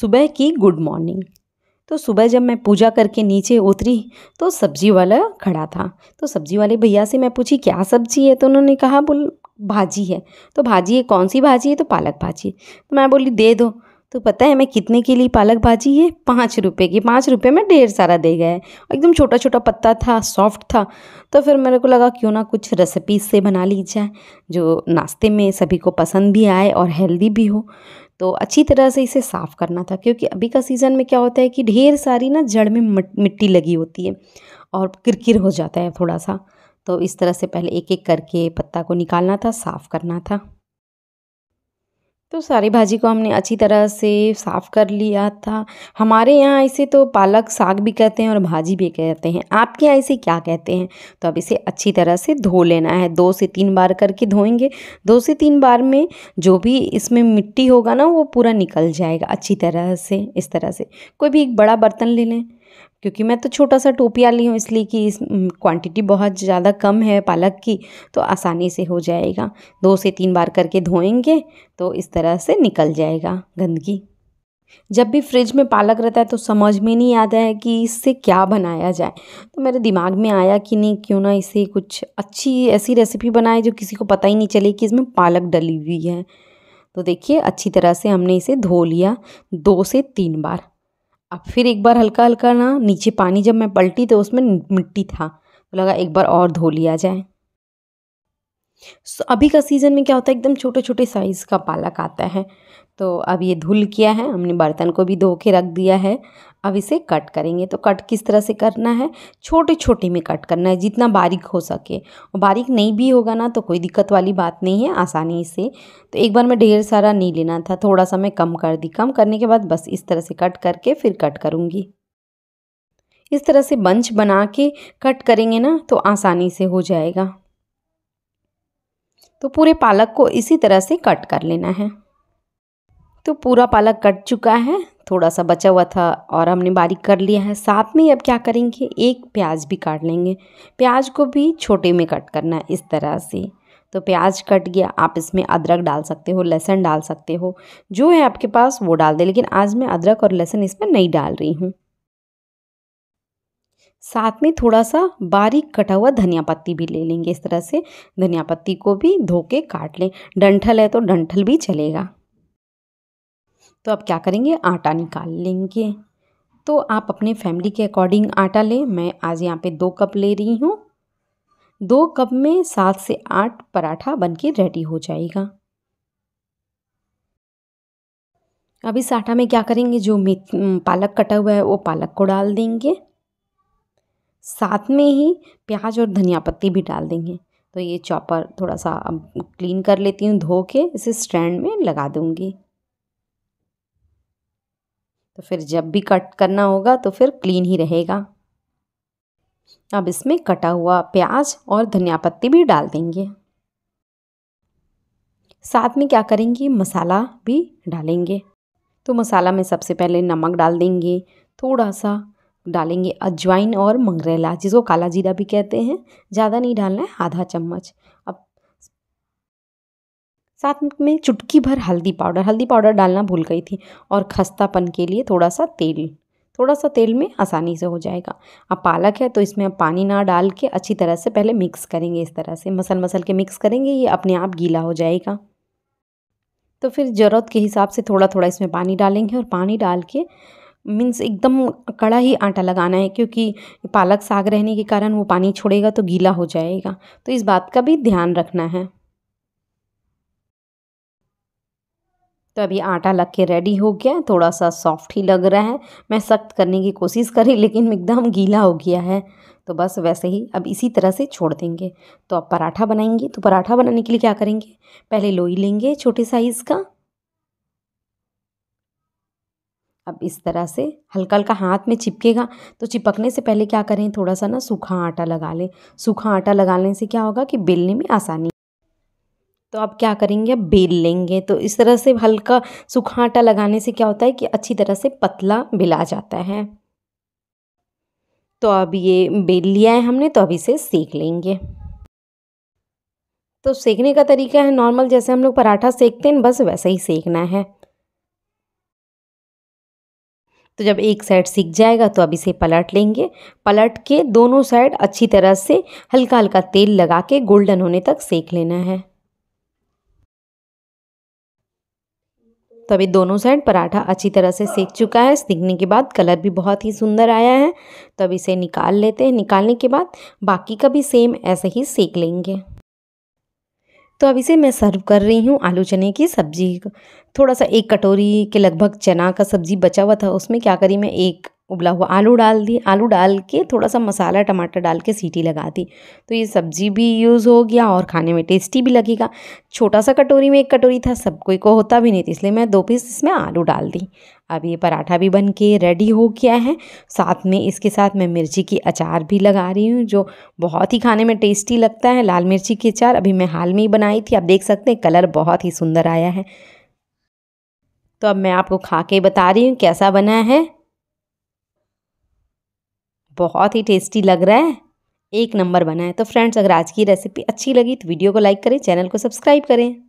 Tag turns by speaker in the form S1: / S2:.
S1: सुबह की good morning तो सुबह जब मैं पूजा करके नीचे उतरी तो सब्जी वाला खड़ा था तो सब्जी वाले भैया से मैं पूछी क्या सब्जी है तो उन्होंने कहा बोल भाजी है तो भाजी है कौन सी भाजी है तो पालक भाजी तो मैं बोली दे दो तो पता है मैं कितने के लिए पालक भाजी है पाँच रुपये की पाँच रुपये में ढेर सारा दे गए एकदम छोटा छोटा पत्ता था सॉफ्ट था तो फिर मेरे को लगा क्यों ना कुछ रेसिपी से बना ली जाए जो नाश्ते में सभी को पसंद भी आए और हेल्दी भी हो तो अच्छी तरह से इसे साफ़ करना था क्योंकि अभी का सीज़न में क्या होता है कि ढेर सारी ना जड़ में मिट्टी लगी होती है और किरकिर हो जाता है थोड़ा सा तो इस तरह से पहले एक एक करके पत्ता को निकालना था साफ़ करना था तो सारी भाजी को हमने अच्छी तरह से साफ़ कर लिया था हमारे यहाँ इसे तो पालक साग भी कहते हैं और भाजी भी कहते हैं आपके यहाँ इसे क्या कहते हैं तो अब इसे अच्छी तरह से धो लेना है दो से तीन बार करके धोएंगे दो से तीन बार में जो भी इसमें मिट्टी होगा ना वो पूरा निकल जाएगा अच्छी तरह से इस तरह से कोई भी एक बड़ा बर्तन ले लें क्योंकि मैं तो छोटा सा टोपिया ली हूँ इसलिए कि इस क्वांटिटी बहुत ज़्यादा कम है पालक की तो आसानी से हो जाएगा दो से तीन बार करके धोएंगे तो इस तरह से निकल जाएगा गंदगी जब भी फ्रिज में पालक रहता है तो समझ में नहीं आता है कि इससे क्या बनाया जाए तो मेरे दिमाग में आया कि नहीं क्यों ना इसे कुछ अच्छी ऐसी रेसिपी बनाए जो किसी को पता ही नहीं चले कि इसमें पालक डली हुई है तो देखिए अच्छी तरह से हमने इसे धो लिया दो से तीन बार अब फिर एक बार हल्का हल्का ना नीचे पानी जब मैं पलटी तो उसमें मिट्टी था तो लगा एक बार और धो लिया जाए सो अभी का सीज़न में क्या होता है एकदम छोटे छोटे साइज़ का पालक आता है तो अब ये धुल किया है हमने बर्तन को भी धो के रख दिया है अब इसे कट करेंगे तो कट किस तरह से करना है छोटे छोटे में कट करना है जितना बारीक हो सके और बारीक नहीं भी होगा ना तो कोई दिक्कत वाली बात नहीं है आसानी से तो एक बार मैं ढेर सारा नहीं लेना था थोड़ा सा मैं कम कर दी कम करने के बाद बस इस तरह से कट करके फिर कट करूँगी इस तरह से बंच बना के कट करेंगे ना तो आसानी से हो जाएगा तो पूरे पालक को इसी तरह से कट कर लेना है तो पूरा पालक कट चुका है थोड़ा सा बचा हुआ था और हमने बारीक कर लिया है साथ में अब क्या करेंगे एक प्याज भी काट लेंगे प्याज को भी छोटे में कट करना है इस तरह से तो प्याज कट गया आप इसमें अदरक डाल सकते हो लहसुन डाल सकते हो जो है आपके पास वो डाल दे लेकिन आज मैं अदरक और लहसुन इसमें नहीं डाल रही हूँ साथ में थोड़ा सा बारीक कटा हुआ धनिया पत्ती भी ले लेंगे इस तरह से धनिया पत्ती को भी धो के काट लें डंठल है तो डंठल भी चलेगा तो आप क्या करेंगे आटा निकाल लेंगे तो आप अपने फैमिली के अकॉर्डिंग आटा लें मैं आज यहाँ पे दो कप ले रही हूँ दो कप में सात से आठ पराठा बन के रेडी हो जाएगा अब इस आटा में क्या करेंगे जो मेथ पालक कटा हुआ है वो पालक को डाल देंगे साथ में ही प्याज और धनिया पत्ती भी डाल देंगे तो ये चॉपर थोड़ा सा अब क्लीन कर लेती हूँ धो के इसे स्टैंड में लगा दूँगी तो फिर जब भी कट करना होगा तो फिर क्लीन ही रहेगा अब इसमें कटा हुआ प्याज और धनिया पत्ती भी डाल देंगे साथ में क्या करेंगे मसाला भी डालेंगे तो मसाला में सबसे पहले नमक डाल देंगे थोड़ा सा डालेंगे अजवाइन और मंगरेला जिसको काला जीरा भी कहते हैं ज़्यादा नहीं डालना है आधा चम्मच साथ में चुटकी भर हल्दी पाउडर हल्दी पाउडर डालना भूल गई थी और खस्तापन के लिए थोड़ा सा तेल थोड़ा सा तेल में आसानी से हो जाएगा अब पालक है तो इसमें आप पानी ना डाल के अच्छी तरह से पहले मिक्स करेंगे इस तरह से मसल मसल के मिक्स करेंगे ये अपने आप गीला हो जाएगा तो फिर ज़रूरत के हिसाब से थोड़ा थोड़ा इसमें पानी डालेंगे और पानी डाल के मीन्स एकदम कड़ा ही आटा लगाना है क्योंकि पालक साग रहने के कारण वो पानी छोड़ेगा तो गीला हो जाएगा तो इस बात का भी ध्यान रखना है तो अभी आटा लग के रेडी हो गया है थोड़ा सा सॉफ्ट ही लग रहा है मैं सख्त करने की कोशिश करी लेकिन एकदम गीला हो गया है तो बस वैसे ही अब इसी तरह से छोड़ देंगे तो अब पराठा बनाएंगे तो पराठा बनाने के लिए क्या करेंगे पहले लोई लेंगे छोटे साइज़ का अब इस तरह से हल्का हल्का हाथ में चिपकेगा तो चिपकने से पहले क्या करें थोड़ा सा ना सूखा आटा लगा लें सूखा आटा लगाने से क्या होगा कि बेलने में आसानी तो आप क्या करेंगे बेल लेंगे तो इस तरह से हल्का सूखा आटा लगाने से क्या होता है कि अच्छी तरह से पतला बिला जाता है तो अब ये बेल लिया है हमने तो अब इसे सेक लेंगे तो सेकने का तरीका है नॉर्मल जैसे हम लोग पराठा सेकते हैं बस वैसे ही सेकना है तो जब एक साइड सीख जाएगा तो अब इसे पलट लेंगे पलट के दोनों साइड अच्छी तरह से हल्का हल्का तेल लगा के गोल्डन होने तक सेक लेना है तो अभी दोनों साइड पराठा अच्छी तरह से सेक चुका है सीखने के बाद कलर भी बहुत ही सुंदर आया है तो अब इसे निकाल लेते हैं निकालने के बाद बाकी का भी सेम ऐसे ही सेक लेंगे तो अब इसे मैं सर्व कर रही हूँ आलू चने की सब्ज़ी थोड़ा सा एक कटोरी के लगभग चना का सब्ज़ी बचा हुआ था उसमें क्या करी मैं एक उबला हुआ आलू डाल दी आलू डाल के थोड़ा सा मसाला टमाटर डाल के सीटी लगा दी तो ये सब्जी भी यूज़ हो गया और खाने में टेस्टी भी लगेगा छोटा सा कटोरी में एक कटोरी था सब कोई को होता भी नहीं था इसलिए मैं दो पीस इसमें आलू डाल दी अब ये पराठा भी बन के रेडी हो गया है साथ में इसके साथ मैं मिर्ची की अचार भी लगा रही हूँ जो बहुत ही खाने में टेस्टी लगता है लाल मिर्ची की अचार अभी मैं हाल में ही बनाई थी आप देख सकते हैं कलर बहुत ही सुंदर आया है तो अब मैं आपको खा के बता रही हूँ कैसा बना है बहुत ही टेस्टी लग रहा है एक नंबर बना है तो फ्रेंड्स अगर आज की रेसिपी अच्छी लगी तो वीडियो को लाइक करें चैनल को सब्सक्राइब करें